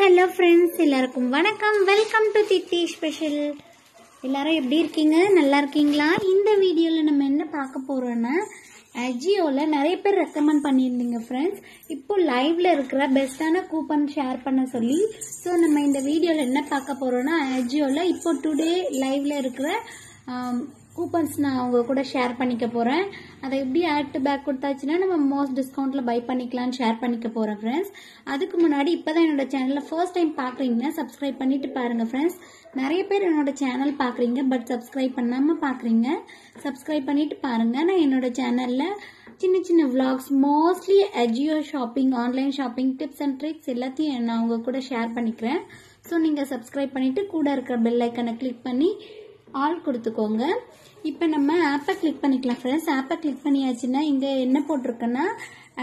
hello friends எல்லாருக்கும் வணக்கம் welcome to தித்தி special எல்லாரும் எப்படி இருக்கீங்க நல்லா இருக்கீங்களா இந்த வீடியோவில் நம்ம என்ன பார்க்க போகிறோன்னா அஜியோவில் நிறைய பேர் ரெக்கமெண்ட் பண்ணியிருந்தீங்க ஃப்ரெண்ட்ஸ் இப்போ லைவ்ல இருக்கிற பெஸ்ட்டான கூப்பன் ஷேர் பண்ண சொல்லி ஸோ நம்ம இந்த வீடியோவில் என்ன பார்க்க போகிறோன்னா அஜியோவில் இப்போ டுடே லைவில் இருக்கிற கூப்பன்ஸ் நான் அவங்க கூட ஷேர் பண்ணிக்க போகிறேன் அதை எப்படி ஆட் பேக் கொடுத்தாச்சுன்னா நம்ம மோஸ்ட் டிஸ்கவுண்ட்டில் பை பண்ணிக்கலாம்னு ஷேர் பண்ணிக்க போகிறேன் ஃப்ரெண்ட்ஸ் அதுக்கு முன்னாடி இப்போ தான் என்னோட சேனலில் ஃபர்ஸ்ட் டைம் பாக்குறீங்கன்னா சப்ஸ்கிரைப் பண்ணிட்டு பாருங்கள் ஃப்ரெண்ட்ஸ் நிறைய பேர் என்னோட சேனல் பார்க்குறீங்க பட் சப்ஸ்கிரைப் பண்ணாமல் பார்க்குறீங்க சப்ஸ்கிரைப் பண்ணிட்டு பாருங்கள் நான் என்னோட சேனலில் சின்ன சின்ன vlogs mostly Ajio shopping online shopping tips and tricks எல்லாத்தையும் நான் அவங்க கூட ஷேர் பண்ணிக்கிறேன் ஸோ நீங்கள் சப்ஸ்கிரைப் பண்ணிவிட்டு கூட இருக்கிற பெல் ஐக்கனை கிளிக் பண்ணி ஆல் கொடுத்துக்கோங்க இப்போ நம்ம ஆப்பை கிளிக் பண்ணிக்கலாம் ஃப்ரெண்ட்ஸ் ஆப்பை கிளிக் பண்ணியாச்சுன்னா இங்கே என்ன போட்டிருக்குன்னா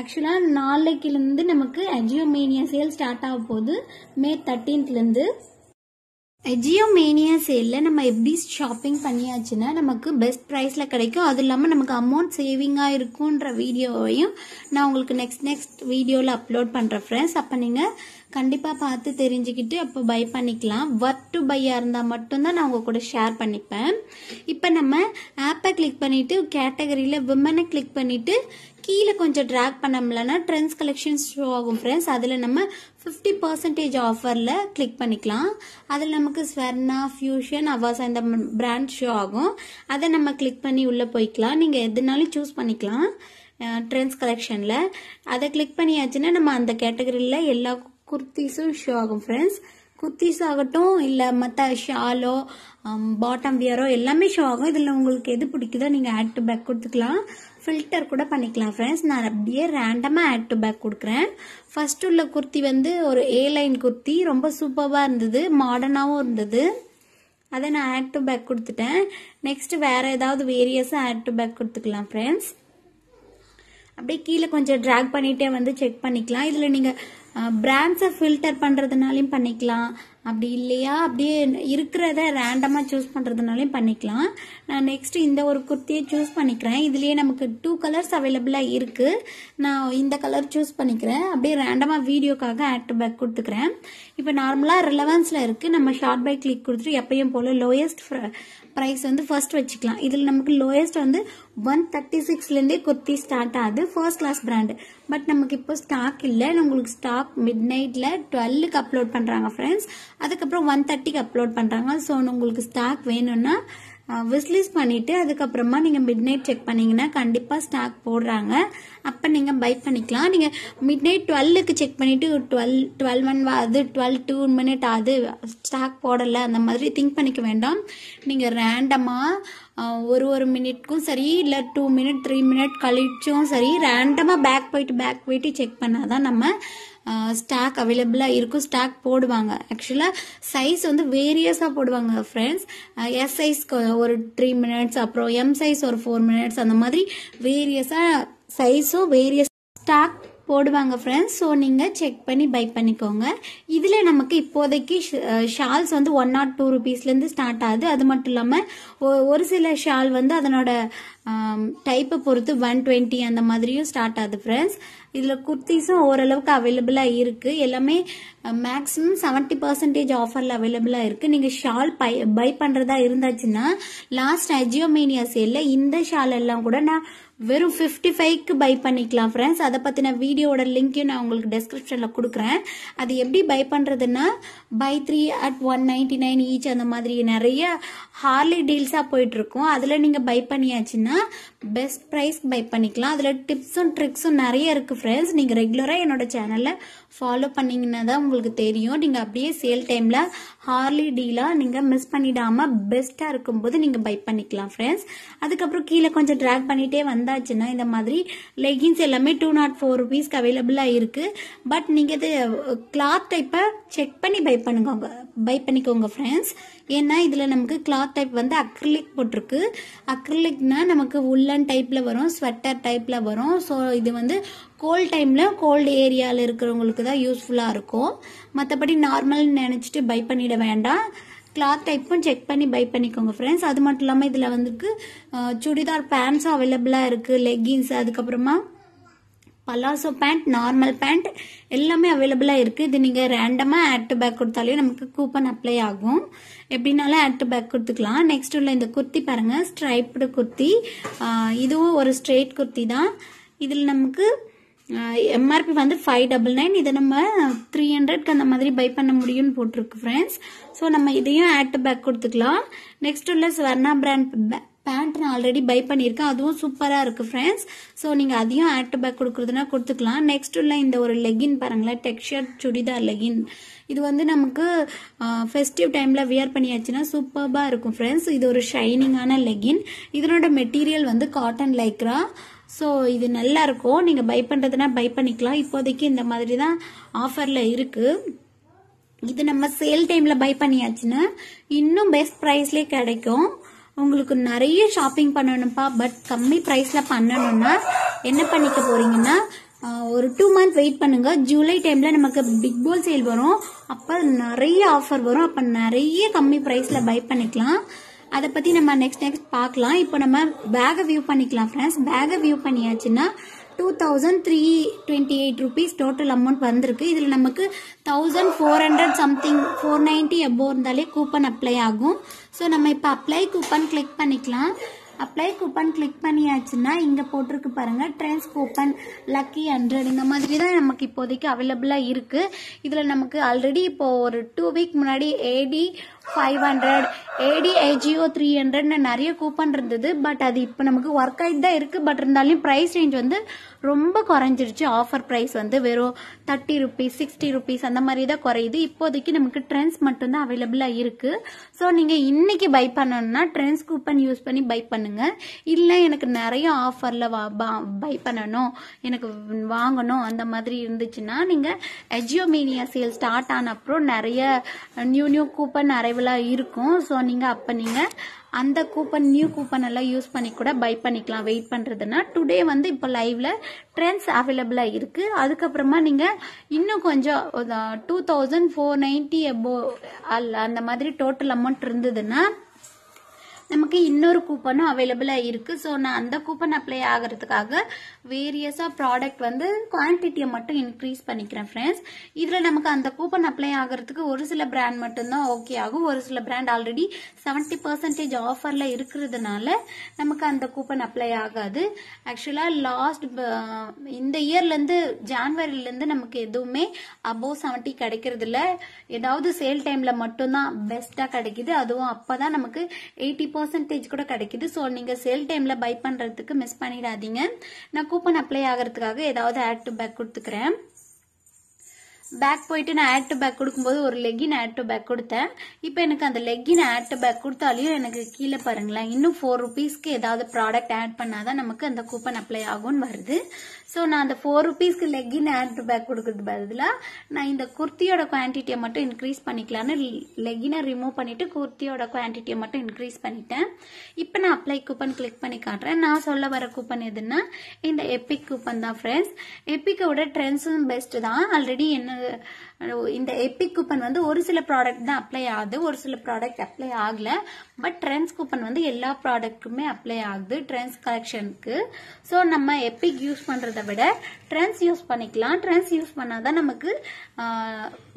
ஆக்சுவலாக நாளைக்குலேருந்து நமக்கு அஜியோமேனியா மேனியா சேல் ஸ்டார்ட் ஆக போகுது மே தேர்ட்டீன்த்லேருந்து ஜியோ மேனியா சேலில் நம்ம எப்படி ஷாப்பிங் பண்ணியாச்சுன்னா நமக்கு பெஸ்ட் ப்ரைஸில் கிடைக்கும் அது இல்லாமல் நமக்கு அமௌண்ட் சேவிங்காக இருக்குன்ற வீடியோவையும் நான் உங்களுக்கு நெக்ஸ்ட் நெக்ஸ்ட் வீடியோவில் அப்லோட் பண்ணுறேன் ஃப்ரெண்ட்ஸ் அப்போ நீங்கள் கண்டிப்பாக பார்த்து தெரிஞ்சுக்கிட்டு அப்போ பை பண்ணிக்கலாம் ஒர்க் டு பையாக இருந்தால் மட்டும்தான் நான் உங்கள் கூட ஷேர் பண்ணிப்பேன் இப்போ நம்ம ஆப்பை கிளிக் பண்ணிவிட்டு கேட்டகரியில் விமனை கிளிக் பண்ணிவிட்டு கீழே கொஞ்சம் ட்ராக் பண்ணோம்லனா ட்ரெண்ட்ஸ் கலெக்ஷன்ஸ் ஷோ ஆகும் ஃப்ரெண்ட்ஸ் அதில் நம்ம ஃபிஃப்டி பர்சன்டேஜ் ஆஃபரில் கிளிக் பண்ணிக்கலாம் அதில் நமக்கு ஸ்வர்ணா ஃபியூஷன் அவாசா இந்த பிராண்ட் ஷோ ஆகும் அதை நம்ம கிளிக் பண்ணி உள்ளே போய்க்கலாம் நீங்கள் எதுனாலும் சூஸ் பண்ணிக்கலாம் ட்ரெண்ட்ஸ் கலெக்ஷனில் அதை கிளிக் பண்ணியாச்சுன்னா நம்ம அந்த கேட்டகரியில் எல்லா குர்த்திஸும் ஷோ ஆகும் ஃப்ரெண்ட்ஸ் குத்திஸ் ஆகட்டும் இல்லை மற்ற ஷாலோ பாட்டம் um, வியரோ எல்லாமே ஷோ ஆகும் இதில் உங்களுக்கு எது பிடிக்குதோ நீங்கள் ஆட் டு பேக் கொடுத்துக்கலாம் ஃபில்டர் கூட பண்ணிக்கலாம் ஃப்ரெண்ட்ஸ் நான் அப்படியே ரேண்டமாக ஆட் டு பேக் கொடுக்குறேன் ஃபர்ஸ்ட் உள்ள குர்த்தி வந்து ஒரு ஏ லைன் குர்த்தி ரொம்ப சூப்பராக இருந்தது மாடர்னாகவும் இருந்தது அதை நான் ஆட் டு பேக் கொடுத்துட்டேன் நெக்ஸ்ட்டு வேறு ஏதாவது வேரியஸாக ஆட் டு பேக் கொடுத்துக்கலாம் ஃப்ரெண்ட்ஸ் அப்படியே கீழே கொஞ்சம் ட்ராக் பண்ணிகிட்டே வந்து செக் பண்ணிக்கலாம் இதில் நீங்கள் பிராண்ட்ஸை ஃபில்டர் பண்ணுறதுனாலையும் பண்ணிக்கலாம் அப்படி இல்லையா அப்படியே இருக்கிறத ரேண்டமாக சூஸ் பண்ணுறதுனாலையும் பண்ணிக்கலாம் நான் நெக்ஸ்ட் இந்த ஒரு குர்த்தியை சூஸ் பண்ணிக்கிறேன் இதுலேயே நமக்கு டூ கலர்ஸ் அவைலபிளாக இருக்குது நான் இந்த கலர் சூஸ் பண்ணிக்கிறேன் அப்படியே ரேண்டமாக வீடியோக்காக ஆட் பேக் கொடுத்துக்கிறேன் இப்போ நார்மலாக ரிலவன்ஸில் இருக்குது நம்ம ஷார்ட் பை கிளிக் கொடுத்துட்டு எப்பயும் போல் லோயஸ்ட் ப்ரைஸ் வந்து ஃபர்ஸ்ட் வச்சுக்கலாம் இதில் நமக்கு லோயஸ்ட் வந்து ஒன் தேர்ட்டி சிக்ஸ்லேருந்தே குர்த்தி ஸ்டார்ட் ஆகுது ஃபர்ஸ்ட் கிளாஸ் பிராண்டு பட் நமக்கு இப்போ ஸ்டாக் இல்லை உங்களுக்கு ஸ்டாக் மிட் நைட்டில் டுவெல்லுக்கு அப்லோட் பண்ணுறாங்க ஃப்ரெண்ட்ஸ் அதுக்கப்புறம் ஒன் தேர்ட்டிக்கு அப்லோட் பண்ணுறாங்க ஸோ உங்களுக்கு ஸ்டாக் வேணும்னா விஸ்லிஸ் பண்ணிவிட்டு அதுக்கப்புறமா நீங்கள் மிட் நைட் செக் பண்ணீங்கன்னா கண்டிப்பாக ஸ்டாக் போடுறாங்க அப்போ நீங்கள் பை பண்ணிக்கலாம் நீங்கள் மிட் நைட் டுவெல்லுக்கு செக் பண்ணிவிட்டு டுவெல் டுவெல் ஒன் அது டுவெல் டூ மினிட் அது ஸ்டாக் போடலை அந்த மாதிரி திங்க் பண்ணிக்க வேண்டாம் நீங்கள் ரேண்டமாக ஒரு ஒரு மினிட்க்கும் சரி இல்லை டூ மினிட் த்ரீ மினிட் கழிச்சும் சரி ரேண்டமாக பேக் போயிட்டு பேக் போயிட்டு செக் பண்ணால் தான் நம்ம ஸ்டாக் அவைலபிளாக இருக்கும் ஸ்டாக் போடுவாங்க ஆக்சுவலாக சைஸ் வந்து வேரியஸாக போடுவாங்க ஃப்ரெண்ட்ஸ் எஸ் சைஸ்க்கு ஒரு த்ரீ மினிட்ஸ் அப்புறம் எம் சைஸ் ஒரு ஃபோர் மினிட்ஸ் அந்த மாதிரி வேரியஸாக சைஸும் வேரியஸ் ஸ்டாக் போடுவாங்க ஃப்ரெண்ட்ஸ் ஸோ நீங்கள் செக் பண்ணி பை பண்ணிக்கோங்க இதில் நமக்கு இப்போதைக்கு ஷால்ஸ் வந்து ஒன் நாட் டூ ருபீஸ்லேருந்து ஸ்டார்ட் ஆகுது அது மட்டும் இல்லாமல் ஒரு சில ஷால் வந்து அதனோட டைப்பை பொறுத்து ஒன் டுவெண்ட்டி அந்த மாதிரியும் ஸ்டார்ட் ஆகுது ஃப்ரெண்ட்ஸ் இதில் குர்த்திஸும் ஓரளவுக்கு அவைலபிளாக இருக்குது எல்லாமே மேக்ஸிமம் செவன்ட்டி பர்சன்டேஜ் ஆஃபரில் அவைலபிளாக இருக்குது நீங்கள் ஷால் பை பை பண்ணுறதா இருந்தாச்சுன்னா லாஸ்ட் அஜியோமேனியா சேலில் இந்த ஷால் எல்லாம் கூட நான் வெறும் ஃபிஃப்டி ஃபைவ்க்கு பை பண்ணிக்கலாம் ஃப்ரெண்ட்ஸ் அதை பற்றின வீடியோட லிங்க்கையும் நான் உங்களுக்கு டெஸ்கிரிப்ஷனில் கொடுக்குறேன் அது எப்படி பை பண்ணுறதுன்னா buy three at one ninety nine each அந்த மாதிரி நிறைய ஹார்லி டீல்ஸாக போயிட்டுருக்கும் அதில் நீங்கள் பை பண்ணியாச்சுன்னா பெஸ்ட் ப்ரைஸ் பை பண்ணிக்கலாம் அதில் டிப்ஸும் ட்ரிக்ஸும் நிறைய இருக்குது ஃப்ரெண்ட்ஸ் நீங்கள் ரெகுலராக என்னோட சேனலில் ஃபாலோ பண்ணீங்கன்னா தான் உங்களுக்கு தெரியும் நீங்கள் அப்படியே சேல் டைமில் ஹார்லி டீலாக நீங்கள் மிஸ் பண்ணிடாமல் பெஸ்ட்டாக இருக்கும்போது நீங்கள் பை பண்ணிக்கலாம் ஃப்ரெண்ட்ஸ் அதுக்கப்புறம் கீழே கொஞ்சம் ட்ராக் பண்ணிகிட்டே வந்தாச்சுன்னா இந்த மாதிரி லெகின்ஸ் எல்லாமே டூ நாட் ஃபோர் ருபீஸ்க்கு அவைலபிளாக இருக்குது பட் நீங்கள் இது கிளாத் டைப்பை செக் பண்ணி பை பண்ணுங்க பை பண்ணிக்கோங்க ஃப்ரெண்ட்ஸ் ஏன்னா இதில் நமக்கு கிளாத் டைப் வந்து அக்ரிலிக் போட்டிருக்கு அக்ரிலிக்னால் நமக்கு உள்ளன் டைப்பில் வரும் ஸ்வெட்டர் டைப்பில் வரும் ஸோ இது வந்து கோல்ட் டைமில் கோல்டு ஏரியாவில் இருக்கிறவங்களுக்கு தான் யூஸ்ஃபுல்லாக இருக்கும் மற்றபடி நார்மல்னு நினச்சிட்டு பை பண்ணிட வேண்டாம் கிளாத் டைப்பும் செக் பண்ணி பை பண்ணிக்கோங்க ஃப்ரெண்ட்ஸ் அது மட்டும் இல்லாமல் இதில் வந்துட்டு சுடிதார் பேண்ட்ஸும் அவைலபிளாக இருக்குது லெக்கிங்ஸ் அதுக்கப்புறமா பலாசோ பேண்ட் நார்மல் பேண்ட் எல்லாமே அவைலபிளாக இருக்குது இது நீங்கள் ரேண்டமாக ஆட் டு பேக் கொடுத்தாலே நமக்கு கூப்பன் அப்ளை ஆகும் எப்படின்னாலும் ஆட் டு பேக் கொடுத்துக்கலாம் நெக்ஸ்ட் உள்ள இந்த குர்த்தி பாருங்கள் ஸ்ட்ரைப்டு குர்த்தி இதுவும் ஒரு ஸ்ட்ரெயிட் குர்த்தி தான் இதில் நமக்கு எம்ஆர்பி வந்து ஃபைவ் டபுள் நைன் இதை நம்ம த்ரீ ஹண்ட்ரட்க்கு அந்த மாதிரி பை பண்ண முடியும்னு போட்டிருக்கு ஃப்ரெண்ட்ஸ் ஸோ நம்ம இதையும் ஆட் பேக் கொடுத்துக்கலாம் நெக்ஸ்ட் உள்ள ஸ்வர்ணா பிராண்ட் பேண்ட் நான் ஆல்ரெடி பை பண்ணியிருக்கேன் அதுவும் சூப்பராக இருக்குது ஃப்ரெண்ட்ஸ் ஸோ நீங்கள் அதையும் ஆட் பேக் கொடுக்குறதுனா கொடுத்துக்கலாம் நெக்ஸ்ட் உள்ள இந்த ஒரு லெகின் பாருங்களேன் டெக்ஸ்டர் சுடிதார் லெகின் இது வந்து நமக்கு ஃபெஸ்டிவ் டைமில் வியர் பண்ணியாச்சுன்னா சூப்பர்பாக இருக்கும் ஃப்ரெண்ட்ஸ் இது ஒரு ஷைனிங்கான லெகின் இதனோட மெட்டீரியல் வந்து காட்டன் லைக்ரா ஸோ இது நல்லாயிருக்கும் நீங்கள் பை பண்ணுறதுனா பை பண்ணிக்கலாம் இப்போதைக்கு இந்த மாதிரி தான் ஆஃபரில் இருக்குது இது நம்ம சேல் டைமில் பை பண்ணியாச்சுன்னா இன்னும் பெஸ்ட் ப்ரைஸ்லேயே கிடைக்கும் உங்களுக்கு நிறைய ஷாப்பிங் பண்ணணும்ப்பா பட் கம்மி ப்ரைஸில் பண்ணணும்னா என்ன பண்ணிக்க போறீங்கன்னா ஒரு டூ மந்த் வெயிட் பண்ணுங்க ஜூலை டைம்ல நமக்கு பிக் பால் சேல் வரும் அப்போ நிறைய ஆஃபர் வரும் அப்போ நிறைய கம்மி ப்ரைஸில் பை பண்ணிக்கலாம் அதை பற்றி நம்ம நெக்ஸ்ட் நெக்ஸ்ட் பார்க்கலாம் இப்போ நம்ம பேகை வியூ பண்ணிக்கலாம் ஃப்ரெண்ட்ஸ் பேகை வியூ பண்ணியாச்சுன்னா two thousand three twenty eight rupees total amount வந்திருக்கு இதில் நமக்கு thousand four hundred something four ninety above இருந்தாலே கூப்பன் அப்ளை ஆகும் ஸோ நம்ம இப்போ அப்ளை கூப்பன் கிளிக் பண்ணிக்கலாம் அப்ளை கூப்பன் கிளிக் பண்ணியாச்சுன்னா இங்கே போட்டிருக்கு பாருங்கள் ட்ரெண்ட்ஸ் கூப்பன் லக்கி ஹண்ட்ரட் இந்த மாதிரி தான் நமக்கு இப்போதைக்கு அவைலபிளாக இருக்குது இதில் நமக்கு ஆல்ரெடி இப்போது ஒரு டூ வீக் முன்னாடி ஏடி ஃபைவ் ஹண்ட்ரட் ஏடி ஏடிஐஜிஓ த்ரீ ஹண்ட்ரட்னு நிறைய கூப்பன் இருந்தது பட் அது இப்போ நமக்கு ஒர்க் ஆகிட்டு தான் இருக்குது பட் இருந்தாலும் ப்ரைஸ் ரேஞ்ச் வந்து ரொம்ப குறைஞ்சிருச்சு ஆஃபர் ப்ரைஸ் வந்து வெறும் தேர்ட்டி ருபீஸ் சிக்ஸ்டி ருபீஸ் அந்த மாதிரி தான் குறையுது இப்போதைக்கு நமக்கு ட்ரெண்ட்ஸ் மட்டும்தான் அவைலபிளாக இருக்குது ஸோ நீங்கள் இன்னைக்கு பை பண்ணணும்னா ட்ரெண்ட்ஸ் கூப்பன் யூஸ் பண்ணி பை பண்ணுங்கள் இல்லை எனக்கு நிறைய ஆஃபரில் வா பை பண்ணணும் எனக்கு வாங்கணும் அந்த மாதிரி இருந்துச்சுன்னா நீங்கள் எஜியோமீனியா சேல் ஸ்டார்ட் ஆன அப்புறம் நிறைய நியூ நியூ கூப்பன் நிறைய அவைலபிளாக இருக்கும் ஸோ நீங்கள் அப்போ நீங்கள் அந்த கூப்பன் நியூ கூப்பன் எல்லாம் யூஸ் பண்ணி கூட பை பண்ணிக்கலாம் வெயிட் பண்ணுறதுன்னா டுடே வந்து இப்போ லைவ்ல ட்ரெண்ட்ஸ் அவைலபிளாக இருக்குது அதுக்கப்புறமா நீங்கள் இன்னும் கொஞ்சம் டூ தௌசண்ட் ஃபோர் நைன்ட்டி அல் அந்த மாதிரி டோட்டல் அமௌண்ட் இருந்ததுன்னா நமக்கு இன்னொரு கூப்பனும் அவைலபிளாக இருக்குது ஸோ நான் அந்த கூப்பன் அப்ளை ஆகிறதுக்காக வேரியஸாக ப்ராடக்ட் வந்து குவான்டிட்டியை மட்டும் இன்க்ரீஸ் பண்ணிக்கிறேன் ஃப்ரெண்ட்ஸ் இதில் நமக்கு அந்த கூப்பன் அப்ளை ஆகிறதுக்கு ஒரு சில பிராண்ட் மட்டும்தான் ஓகே ஆகும் ஒரு சில பிராண்ட் ஆல்ரெடி செவன்ட்டி பர்சன்டேஜ் ஆஃபரில் இருக்கிறதுனால நமக்கு அந்த கூப்பன் அப்ளை ஆகாது ஆக்சுவலாக லாஸ்ட் இந்த இயர்லேருந்து இருந்து நமக்கு எதுவுமே அபோவ் செவன்ட்டி கிடைக்கிறதில்ல ஏதாவது சேல் டைமில் மட்டும்தான் பெஸ்ட்டாக கிடைக்கிது அதுவும் அப்போ தான் நமக்கு எயிட்டி பர்சன்டேஜ் கூட கிடைக்குது ஸோ நீங்கள் சேல் டைமில் பை பண்ணுறதுக்கு மிஸ் பண்ணிடாதீங்க நான் கூப்பன் அப்ளை ஆகிறதுக்காக ஏதாவது ஆட் டு பேக் கொடுத்துக்கிறேன் பேக் போயிட்டு நான் ஆட் டு பேக் கொடுக்கும்போது ஒரு லெக்கின் ஆட் டு பேக் கொடுத்தேன் இப்போ எனக்கு அந்த லெக்கின் ஆட் டு பேக் கொடுத்தாலையும் எனக்கு கீழே பாருங்களேன் இன்னும் ஃபோர் ருபீஸ்க்கு ஏதாவது ப்ராடக்ட் ஆட் பண்ணாதான் நமக்கு அந்த கூப்பன் அப்ளை ஆகும்னு வருது ஸோ நான் அந்த ஃபோர் ருபீஸ்க்கு லெக்கின் ஹேண்ட் பேக் கொடுக்கறது பதிலாக நான் இந்த குர்த்தியோட குவான்டிட்டியை மட்டும் இன்க்ரீஸ் பண்ணிக்கலான்னு லெக்கினை ரிமூவ் பண்ணிவிட்டு குர்த்தியோட குவான்டிட்டியை மட்டும் இன்க்ரீஸ் பண்ணிட்டேன் இப்போ நான் அப்ளை கூப்பன் கிளிக் பண்ணி காட்டுறேன் நான் சொல்ல வர கூப்பன் எதுன்னா இந்த எப்பிக் கூப்பன் தான் ஃப்ரெண்ட்ஸ் எப்பிக்கோட ட்ரெண்ட்ஸும் பெஸ்ட் தான் ஆல்ரெடி என்ன இந்த எப்பிக் கூப்பன் வந்து ஒரு சில ப்ராடக்ட் தான் அப்ளை ஆகுது ஒரு சில ப்ராடக்ட் அப்ளை ஆகல பட் ட்ரெண்ட்ஸ் கூப்பன் வந்து எல்லா ப்ராடக்ட்டுமே அப்ளை ஆகுது ட்ரெண்ட்ஸ் கலெக்ஷனுக்கு ஸோ நம்ம எப்பிக் யூஸ் பண்ணுறதை விட ட்ரெண்ட்ஸ் யூஸ் பண்ணிக்கலாம் ட்ரெண்ட்ஸ் யூஸ் பண்ணாதான் நமக்கு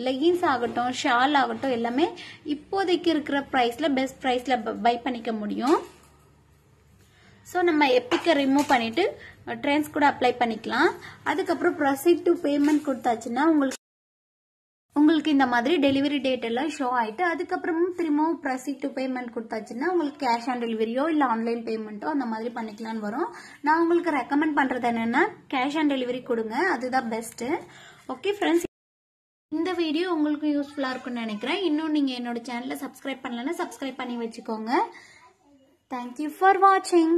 லெகின்ஸ் ஆகட்டும் ஷால் ஆகட்டும் எல்லாமே இப்போதைக்கு இருக்கிற ப்ரைஸில் பெஸ்ட் ப்ரைஸில் பை பண்ணிக்க முடியும் ஸோ நம்ம எப்பிக்கை ரிமூவ் பண்ணிவிட்டு ட்ரெண்ட்ஸ் கூட அப்ளை பண்ணிக்கலாம் அதுக்கப்புறம் ப்ரொசீட் டு பேமெண்ட் கொடுத்தாச்சுன்னா உங்களுக்கு உங்களுக்கு இந்த மாதிரி டெலிவரி டேட் எல்லாம் ஷோ ஆகிட்டு அதுக்கப்புறமும் திரும்பவும் ப்ரொசீட் டு பேமெண்ட் கொடுத்தாச்சுன்னா உங்களுக்கு கேஷ் ஆன் டெலிவரியோ இல்லை ஆன்லைன் பேமெண்ட்டோ அந்த மாதிரி பண்ணிக்கலான்னு வரும் நான் உங்களுக்கு ரெக்கமெண்ட் பண்ணுறது என்னென்னா கேஷ் ஆன் டெலிவரி கொடுங்க அதுதான் பெஸ்ட்டு ஓகே ஃப்ரெண்ட்ஸ் இந்த வீடியோ உங்களுக்கு யூஸ்ஃபுல்லாக இருக்கும்னு நினைக்கிறேன் இன்னும் நீங்கள் என்னோட சேனலை சப்ஸ்கிரைப் பண்ணலன்னா சப்ஸ்கிரைப் பண்ணி வச்சுக்கோங்க தேங்க்யூ ஃபார் வாட்சிங்